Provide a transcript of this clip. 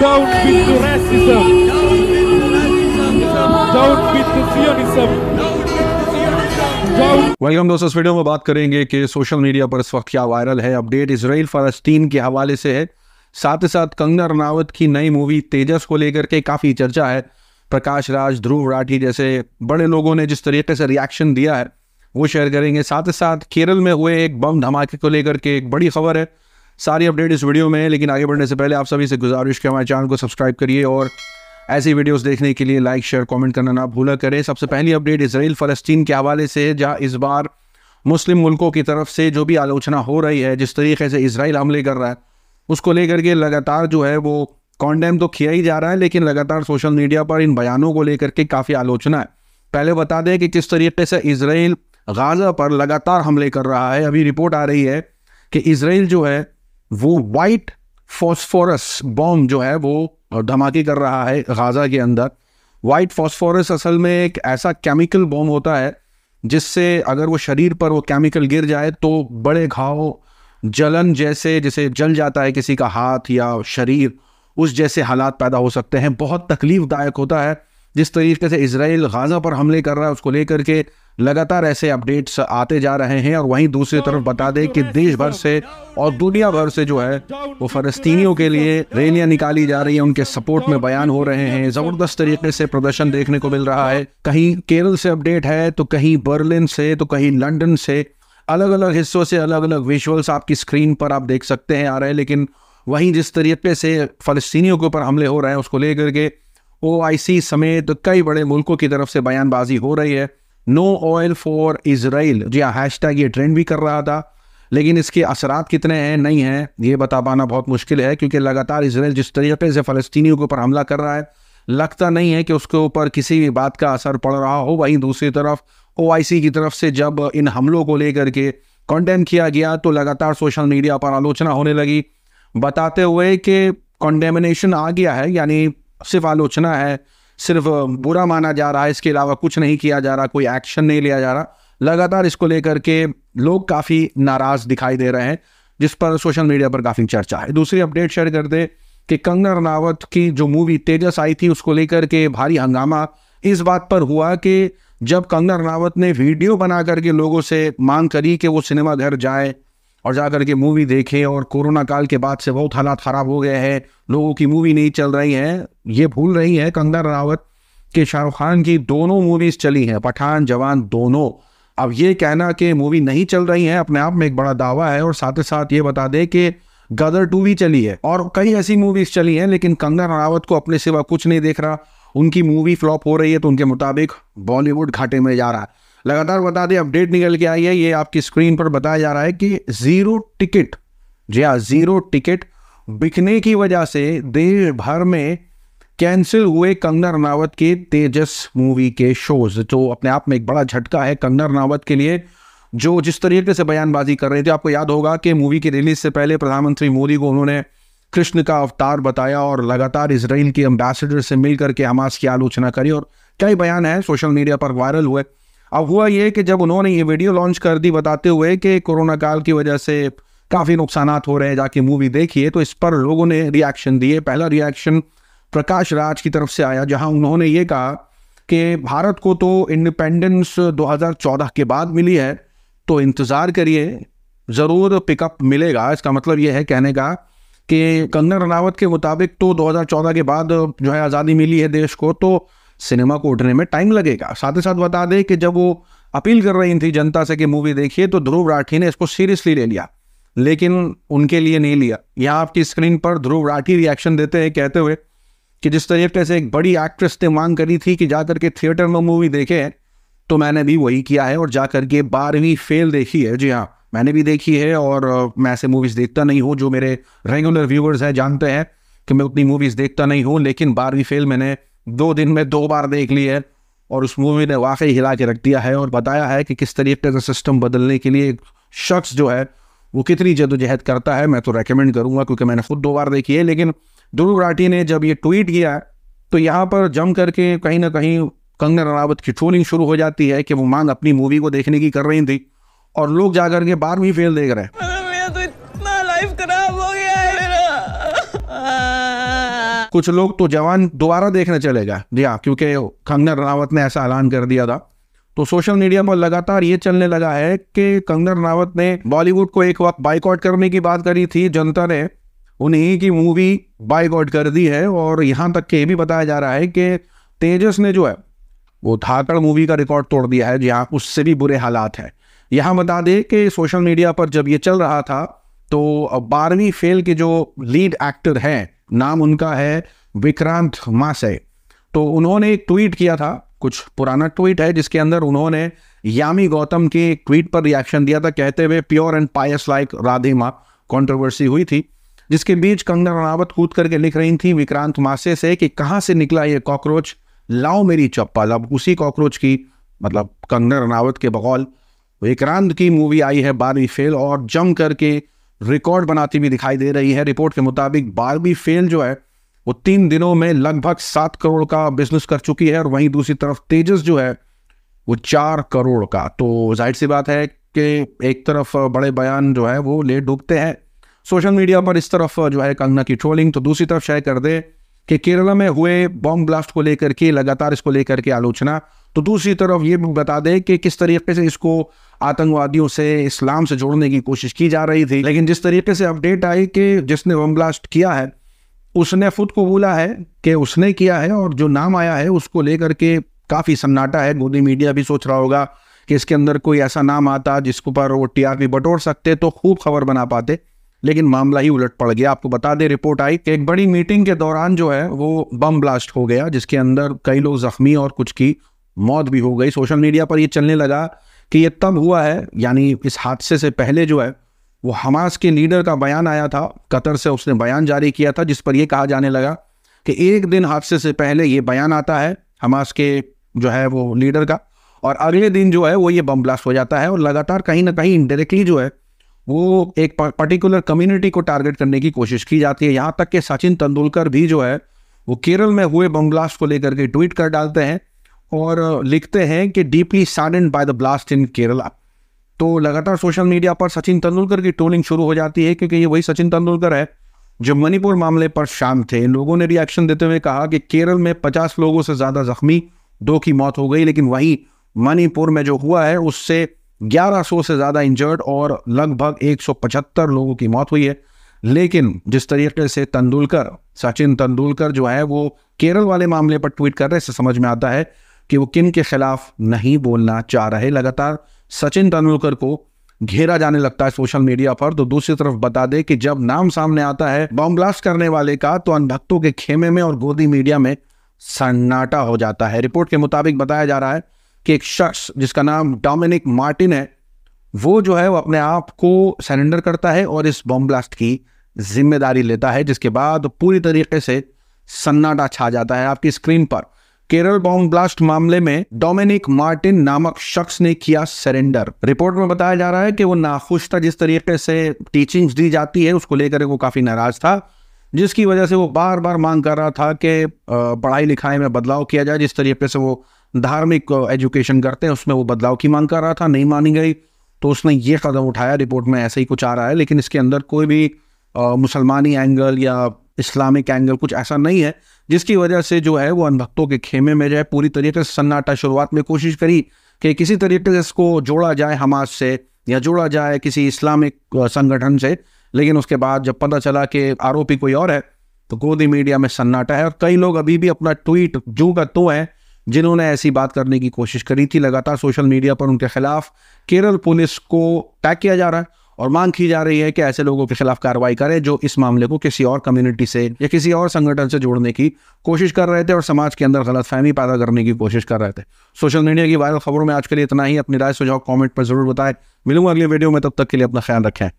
Don't be the racism. Don't be the Zionism. Welcome दोस्तों इस video में बात करेंगे कि सोशल मीडिया पर इस वक्त क्या वायरल है अपडेट इसराइल फ़लस्तीन के हवाले से है साथ ही साथ कंगना रनावत की नई मूवी तेजस को लेकर के काफ़ी चर्चा है प्रकाश राज ध्रुव राठी जैसे बड़े लोगों ने जिस तरीके से रिएक्शन दिया है वो शेयर करेंगे साथ ही साथ केरल में हुए एक बम धमाके को लेकर के एक बड़ी खबर है सारी अपडेट इस वीडियो में है लेकिन आगे बढ़ने से पहले आप सभी से गुजारिश के हमारे चैनल को सब्सक्राइब करिए और ऐसी वीडियोस देखने के लिए लाइक शेयर कमेंट करना ना भूला करें सबसे पहली अपडेट इसराइल फ़लस्तीन के हवाले से है जहाँ इस बार मुस्लिम मुल्कों की तरफ से जो भी आलोचना हो रही है जिस तरीके से इसराइल हमले कर रहा है उसको लेकर के लगातार जो है वो कॉन्डेम तो किया ही जा रहा है लेकिन लगातार सोशल मीडिया पर इन बयानों को लेकर के काफ़ी आलोचना है पहले बता दें कि किस तरीके से इसराइल गाज़ा पर लगातार हमले कर रहा है अभी रिपोर्ट आ रही है कि इसराइल जो है वो वाइट फॉस्फोरस बॉम्ब जो है वो धमाके कर रहा है गाजा के अंदर वाइट फॉस्फोरस असल में एक ऐसा केमिकल बॉम्ब होता है जिससे अगर वो शरीर पर वो केमिकल गिर जाए तो बड़े घाव जलन जैसे जैसे जल जाता है किसी का हाथ या शरीर उस जैसे हालात पैदा हो सकते हैं बहुत तकलीफदायक होता है जिस तरीके से इसराइल गाजा पर हमले कर रहा है उसको लेकर के लगातार ऐसे अपडेट्स आते जा रहे हैं और वहीं दूसरी तरफ बता दें कि देश भर से और दुनिया भर से जो है वो फ़लस्तीनियों के लिए रैलियां निकाली जा रही है उनके सपोर्ट में बयान हो रहे हैं ज़बरदस्त तरीके से प्रदर्शन देखने को मिल रहा है कहीं केरल से अपडेट है तो कहीं बर्लिन से तो कहीं लंडन से अलग अलग हिस्सों से अलग अलग विजुअल्स आपकी स्क्रीन पर आप देख सकते हैं आ रहे हैं लेकिन वहीं जिस तरीके से फलस्तीनियों के ऊपर हमले हो रहे हैं उसको लेकर के ओ समेत कई बड़े मुल्कों की तरफ से बयानबाजी हो रही है नो ऑयल फॉर इसराइल जी हाँ हैश टैग ये ट्रेंड भी कर रहा था लेकिन इसके असरात कितने हैं नहीं हैं ये बता पाना बहुत मुश्किल है क्योंकि लगातार इसराइल जिस तरीके से फलस्तनी के ऊपर हमला कर रहा है लगता नहीं है कि उसके ऊपर किसी भी बात का असर पड़ रहा हो वहीं दूसरी तरफ ओ की तरफ से जब इन हमलों को लेकर के कंडेम किया गया तो लगातार सोशल मीडिया पर आलोचना होने लगी बताते हुए कि कंडेमिनेशन आ गया है यानी सिर्फ आलोचना है सिर्फ बुरा माना जा रहा है इसके अलावा कुछ नहीं किया जा रहा कोई एक्शन नहीं लिया जा रहा लगातार इसको लेकर के लोग काफ़ी नाराज़ दिखाई दे रहे हैं जिस पर सोशल मीडिया पर काफ़ी चर्चा है दूसरी अपडेट शेयर कर दे कि कंगना रनावत की जो मूवी तेजस आई थी उसको लेकर के भारी हंगामा इस बात पर हुआ कि जब कंगना रनावत ने वीडियो बना करके लोगों से मांग करी कि वो सिनेमा घर जाए और जा करके मूवी देखें और कोरोना काल के बाद से बहुत हालात ख़राब हो गए हैं लोगों की मूवी नहीं चल रही है ये भूल रही है कंगना रनावत कि शाहरुख खान की दोनों मूवीज़ चली हैं पठान जवान दोनों अब ये कहना कि मूवी नहीं चल रही है अपने आप में एक बड़ा दावा है और साथ ही साथ ये बता दें कि गदर टू भी चली है और कई ऐसी मूवीज़ चली हैं लेकिन कंगना रनावत को अपने सिवा कुछ नहीं देख रहा उनकी मूवी फ्लॉप हो रही है तो उनके मुताबिक बॉलीवुड घाटे में जा रहा है लगातार बता दें अपडेट निकल के आई है ये आपकी स्क्रीन पर बताया जा रहा है कि जीरो टिकट जी हाँ जीरो टिकट बिकने की वजह से देश भर में कैंसिल हुए कंगना रनावत के तेजस मूवी के शोज जो तो अपने आप में एक बड़ा झटका है कंगना रनावत के लिए जो जिस तरीके से बयानबाजी कर रहे थे आपको याद होगा कि मूवी की रिलीज से पहले प्रधानमंत्री मोदी को उन्होंने कृष्ण का अवतार बताया और लगातार इसराइल के एम्बेसडर से मिल करके हमास की आलोचना करी और कई बयान है सोशल मीडिया पर वायरल हुए अब हुआ ये कि जब उन्होंने ये वीडियो लॉन्च कर दी बताते हुए कि कोरोना काल की वजह से काफ़ी नुकसान हो रहे हैं जाके मूवी देखिए तो इस पर लोगों ने रिएक्शन दिए पहला रिएक्शन प्रकाश राज की तरफ से आया जहां उन्होंने ये कहा कि भारत को तो इंडिपेंडेंस 2014 के बाद मिली है तो इंतज़ार करिए ज़रूर पिकअप मिलेगा इसका मतलब ये है कहने का कि कंगन रनावत के मुताबिक तो 2014 के बाद जो है आज़ादी मिली है देश को तो सिनेमा को उठने में टाइम लगेगा साथ ही साथ बता दें कि जब वो अपील कर रही थी जनता से कि मूवी देखिए तो ध्रुव राठी ने इसको सीरियसली ले लिया लेकिन उनके लिए नहीं लिया यहाँ आपकी स्क्रीन पर ध्रुव राठी रिएक्शन देते हैं कहते हुए कि जिस तरीके से एक बड़ी एक्ट्रेस ने मांग करी थी कि जाकर के थिएटर में मूवी देखें तो मैंने भी वही किया है और जाकर के बारहवीं फेल देखी है जी हाँ मैंने भी देखी है और मैं ऐसे मूवीज़ देखता नहीं हूँ जो मेरे रेगुलर व्यूअर्स हैं जानते हैं कि मैं उतनी मूवीज़ देखता नहीं हूँ लेकिन बारहवीं फेल मैंने दो दिन में दो बार देख ली है और उस मूवी ने वाकई हिला के रख दिया है और बताया है कि किस तरीके से सिस्टम बदलने के लिए एक शख्स जो है वो कितनी जदोजहद करता है मैं तो रेकमेंड करूँगा क्योंकि मैंने खुद दो बार देखी है लेकिन ध्रुव राठी ने जब ये ट्वीट किया तो यहाँ पर जम करके कहीं ना कहीं कंगना रनावत की ट्रोलिंग शुरू हो जाती है कि वो मांग अपनी मूवी को देखने की कर रही थी और लोग जाकर के बारहवीं फेल देख रहे हैं कुछ लोग तो जवान दोबारा देखने चले गए जी हाँ क्योंकि कंगना रनावत ने ऐसा ऐलान कर दिया था तो सोशल मीडिया पर लगातार ये चलने लगा है कि कंगना रनावत ने बॉलीवुड को एक वक्त बाइकआउट करने की बात करी थी जनता ने उन्हीं की मूवी बाइकआउट कर दी है और यहाँ तक के भी बताया जा रहा है कि तेजस ने जो है वो धाकड़ मूवी का रिकॉर्ड तोड़ दिया है हाँ उससे भी बुरे हालात हैं यहाँ बता दें कि सोशल मीडिया पर जब ये चल रहा था तो बारहवीं फेल के जो लीड एक्टर हैं नाम उनका है विक्रांत मासे तो उन्होंने एक ट्वीट किया था कुछ पुराना ट्वीट है जिसके अंदर उन्होंने यामी गौतम के एक ट्वीट पर रिएक्शन दिया था कहते हुए pure and pious like Radhe Maa controversy हुई थी जिसके बीच कंगना रनावत कूद करके लिख रही थी विक्रांत मासे से कि कहाँ से निकला ये कॉकरोच लाओ मेरी चप्पल अब उसी कॉकरोच की मतलब कंगना रनावत के बकौल विक्रांत की मूवी आई है बारहवीं फेल और जम करके रिकॉर्ड बनाती हुई दिखाई दे रही है रिपोर्ट के मुताबिक बार्बी फेल जो है वो तीन दिनों में लगभग सात करोड़ का बिजनेस कर चुकी है और वहीं दूसरी तरफ तेजस जो है वो चार करोड़ का तो जाहिर सी बात है कि एक तरफ बड़े बयान जो है वो ले डूबते हैं सोशल मीडिया पर इस तरफ जो है कंगना की ट्रोलिंग तो दूसरी तरफ शायद कर दे कि केरला में हुए बॉम्ब ब्लास्ट को लेकर के लगातार इसको लेकर के आलोचना तो दूसरी तरफ ये भी बता दें कि किस तरीके से इसको आतंकवादियों से इस्लाम से जोड़ने की कोशिश की जा रही थी लेकिन जिस तरीके से अपडेट आई कि जिसने बॉम्ब ब्लास्ट किया है उसने खुद को बोला है कि उसने किया है और जो नाम आया है उसको लेकर के काफ़ी सन्नाटा है गोदी मीडिया भी सोच रहा होगा कि इसके अंदर कोई ऐसा नाम आता जिसको पर वो टी बटोर सकते तो खूब खबर बना पाते लेकिन मामला ही उलट पड़ गया आपको बता दें रिपोर्ट आई कि एक बड़ी मीटिंग के दौरान जो है वो बम ब्लास्ट हो गया जिसके अंदर कई लोग जख्मी और कुछ की मौत भी हो गई सोशल मीडिया पर ये चलने लगा कि ये तब हुआ है यानी इस हादसे से पहले जो है वो हमास के लीडर का बयान आया था कतर से उसने बयान जारी किया था जिस पर यह कहा जाने लगा कि एक दिन हादसे से पहले ये बयान आता है हमास के जो है वो लीडर का और अगले दिन जो है वो ये बम ब्लास्ट हो जाता है और लगातार कहीं ना कहीं इनडायरेक्टली जो है वो एक पर्टिकुलर कम्युनिटी को टारगेट करने की कोशिश की जाती है यहाँ तक कि सचिन तेंदुलकर भी जो है वो केरल में हुए बम ब्लास्ट को लेकर के ट्वीट कर डालते हैं और लिखते हैं कि deeply saddened by the blast in Kerala तो लगातार सोशल मीडिया पर सचिन तेंदुलकर की ट्रोलिंग शुरू हो जाती है क्योंकि ये वही सचिन तेंदुलकर है जो मणिपुर मामले पर शाम थे इन लोगों ने रिएक्शन देते हुए कहा कि केरल में पचास लोगों से ज़्यादा जख्मी दो की मौत हो गई लेकिन वही मणिपुर में जो हुआ है उससे 1100 से ज़्यादा इंजर्ड और लगभग 175 लोगों की मौत हुई है लेकिन जिस तरीके से तेंदुलकर सचिन तेंदुलकर जो है वो केरल वाले मामले पर ट्वीट कर रहे से समझ में आता है कि वो किन के खिलाफ नहीं बोलना चाह रहे लगातार सचिन तेंदुलकर को घेरा जाने लगता है सोशल मीडिया पर तो दूसरी तरफ बता दे कि जब नाम सामने आता है बॉम्ब ब्लास्ट करने वाले का तो अनभक्तों के खेमे में और गोदी मीडिया में सन्नाटा हो जाता है रिपोर्ट के मुताबिक बताया जा रहा है कि एक शख्स जिसका नाम डोमिनिक मार्टिन है वो जो है वो अपने आप को सरेंडर करता है और इस बॉम्ब ब्लास्ट की जिम्मेदारी लेता है जिसके बाद पूरी तरीके से सन्नाटा छा जाता है आपकी स्क्रीन पर केरल बॉम्ब ब्लास्ट मामले में डोमिनिक मार्टिन नामक शख्स ने किया सरेंडर रिपोर्ट में बताया जा रहा है कि वो नाखुश था जिस तरीके से टीचिंग्स दी जाती है उसको लेकर वो काफी नाराज था जिसकी वजह से वो बार बार मांग कर रहा था कि पढ़ाई लिखाई में बदलाव किया जाए जिस तरीके से वो धार्मिक एजुकेशन करते हैं उसमें वो बदलाव की मांग कर रहा था नहीं मानी गई तो उसने ये कदम उठाया रिपोर्ट में ऐसे ही कुछ आ रहा है लेकिन इसके अंदर कोई भी मुसलमानी एंगल या इस्लामिक एंगल कुछ ऐसा नहीं है जिसकी वजह से जो है वो अनभक्तों के खेमे में जो है पूरी तरीके से सन्नाटा शुरुआत में कोशिश करी कि किसी तरीके से इसको जोड़ा जाए हमास से या जोड़ा जाए किसी इस्लामिक संगठन से लेकिन उसके बाद जब पता चला कि आरोपी कोई और है तो गोदी मीडिया में सन्नाटा है और कई लोग अभी भी अपना ट्वीट जू का तो है जिन्होंने ऐसी बात करने की कोशिश करी थी लगातार सोशल मीडिया पर उनके खिलाफ केरल पुलिस को टैग किया जा रहा है और मांग की जा रही है कि ऐसे लोगों के खिलाफ कार्रवाई करें जो इस मामले को किसी और कम्युनिटी से या किसी और संगठन से जोड़ने की कोशिश कर रहे थे और समाज के अंदर गलत फहमी पैदा करने की कोशिश कर रहे थे सोशल मीडिया की वायरल खबरों में आज के लिए इतना ही अपनी राय सुझाव कॉमेंट पर जरूर बताएं मिलूंगा अगले वीडियो में तब तक के लिए अपना ख्याल रखें